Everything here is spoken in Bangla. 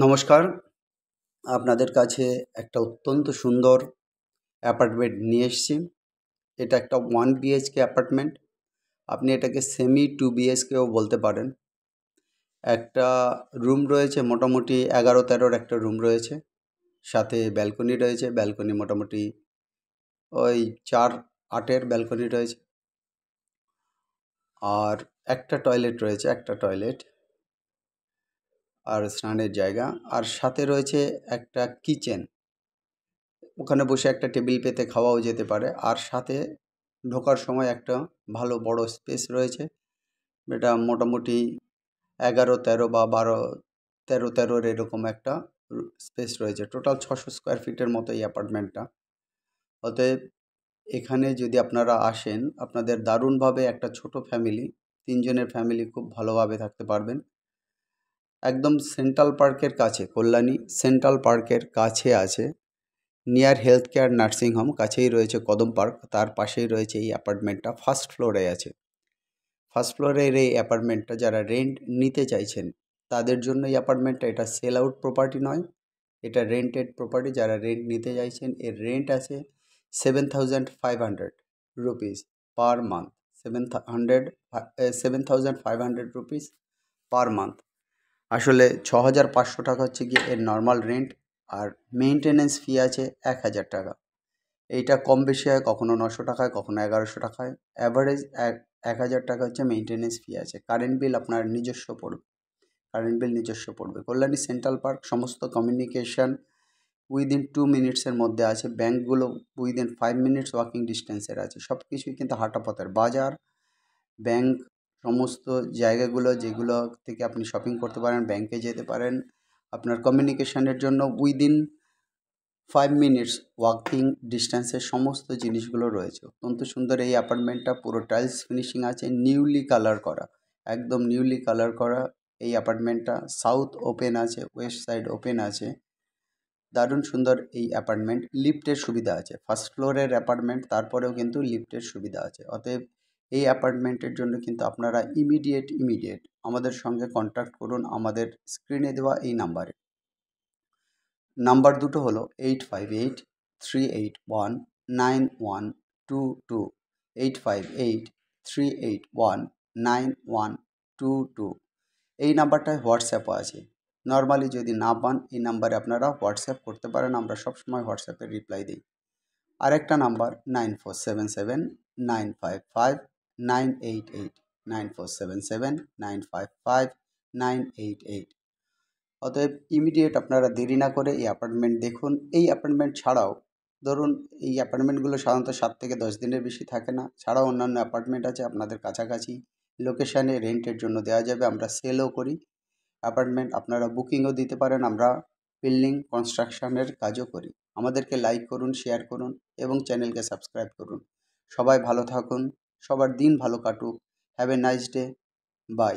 নমস্কার আপনাদের কাছে একটা অত্যন্ত সুন্দর অ্যাপার্টমেন্ট নিয়ে এসছি এটা একটা ওয়ান বিএইচকে অ্যাপার্টমেন্ট আপনি এটাকে সেমি টু বিএইচকেও বলতে পারেন একটা রুম রয়েছে মোটামুটি এগারো তেরোর একটা রুম রয়েছে সাথে ব্যালকনি রয়েছে ব্যালকনি মোটামুটি ওই চার আটের ব্যালকনি রয়েছে আর একটা টয়লেট রয়েছে একটা টয়লেট আর স্নানের জায়গা আর সাথে রয়েছে একটা কিচেন ওখানে বসে একটা টেবিল পেতে খাওয়াও যেতে পারে আর সাথে ঢোকার সময় একটা ভালো বড় স্পেস রয়েছে এটা মোটামুটি এগারো তেরো বা বারো তেরো তেরোর এরকম একটা স্পেস রয়েছে টোটাল ছশো স্কোয়ার ফিটের মতো এই অ্যাপার্টমেন্টটা অতএব এখানে যদি আপনারা আসেন আপনাদের দারুণভাবে একটা ছোট ফ্যামিলি তিনজনের ফ্যামিলি খুব ভালোভাবে থাকতে পারবেন একদম সেন্ট্রাল পার্কের কাছে কল্যাণী সেন্ট্রাল পার্কের কাছে আছে নিয়ার হেলথ কেয়ার নার্সিংহোম কাছেই রয়েছে কদম পার্ক তার পাশেই রয়েছে এই অ্যাপার্টমেন্টটা ফার্স্ট ফ্লোরে আছে ফার্স্ট ফ্লোরের এই অ্যাপার্টমেন্টটা যারা রেন্ট নিতে চাইছেন তাদের জন্য এই অ্যাপার্টমেন্টটা এটা সেল আউট প্রপার্টি নয় এটা রেন্টেড প্রপার্টি যারা রেন্ট নিতে চাইছেন এর রেন্ট আছে seven thousand five hundred rupees per month seven hundred seven thousand five hundred rupees per month আসলে ছ হাজার পাঁচশো টাকা হচ্ছে গিয়ে এর নর্মাল রেন্ট আর মেনটেনেন্স ফি আছে এক হাজার টাকা এইটা কম বেশি হয় কখনো নশো টাকায় কখনো এগারোশো টাকায় অ্যাভারেজ এক এক হাজার টাকা হচ্ছে মেনটেনেন্স ফি আছে কারেন্ট বিল আপনার নিজস্ব পড়বে কারেন্ট বিল নিজস্ব পড়বে কল্যাণী সেন্ট্রাল পার্ক সমস্ত কমিউনিকেশান উইদিন টু মিনিটসের মধ্যে আছে ব্যাঙ্কগুলো উইদিন ফাইভ মিনিটস ওয়াকিং ডিস্টেন্সের আছে সব কিছুই কিন্তু হাঁটাপথের বাজার ব্যাঙ্ক সমস্ত জায়গাগুলো যেগুলো থেকে আপনি শপিং করতে পারেন ব্যাংকে যেতে পারেন আপনার কমিউনিকেশানের জন্য উইদিন ফাইভ মিনিটস ওয়াকিং ডিস্ট্যান্সের সমস্ত জিনিসগুলো রয়েছে অত্যন্ত সুন্দর এই অ্যাপার্টমেন্টটা পুরো টাইলস ফিনিশিং আছে নিউলি কালার করা একদম নিউলি কালার করা এই অ্যাপার্টমেন্টটা সাউথ ওপেন আছে ওয়েস্ট সাইড ওপেন আছে দারুণ সুন্দর এই অ্যাপার্টমেন্ট লিফটের সুবিধা আছে ফার্স্ট ফ্লোরের অ্যাপার্টমেন্ট তারপরেও কিন্তু লিফটের সুবিধা আছে অতএব এই অ্যাপার্টমেন্টের জন্য কিন্তু আপনারা ইমিডিয়েট ইমিডিয়েট আমাদের সঙ্গে কন্ট্যাক্ট করুন আমাদের স্ক্রিনে দেওয়া এই নাম্বারে নাম্বার দুটো হলো eight five eight three eight one nine one two two eight five eight three eight one nine one two two এই নাম্বারটায় হোয়াটসঅ্যাপও আছে নর্মালি যদি না পান এই নাম্বারে আপনারা হোয়াটসঅ্যাপ করতে পারেন আমরা সবসময় হোয়াটসঅ্যাপে রিপ্লাই দিই আরেকটা number nine four seven seven nine five five nine eight eight nine four seven seven nine five five nine eight eight অতএব ইমিডিয়েট আপনারা দেরি না করে এই অ্যাপার্টমেন্ট দেখুন এই অ্যাপার্টমেন্ট ছাড়াও ধরুন এই অ্যাপার্টমেন্টগুলো সাধারণত সাত থেকে দশ দিনের বেশি থাকে না ছাড়াও অন্যান্য অ্যাপার্টমেন্ট আছে আপনাদের কাছাকাছি লোকেশানে রেন্টের জন্য দেওয়া যাবে আমরা সেলও করি অ্যাপার্টমেন্ট আপনারা বুকিংও দিতে পারেন আমরা বিল্ডিং কনস্ট্রাকশানের কাজও করি আমাদেরকে লাইক করুন শেয়ার করুন এবং চ্যানেলকে সাবস্ক্রাইব করুন সবাই ভালো থাকুন সবার দিন ভালো কাটুক have a nice day by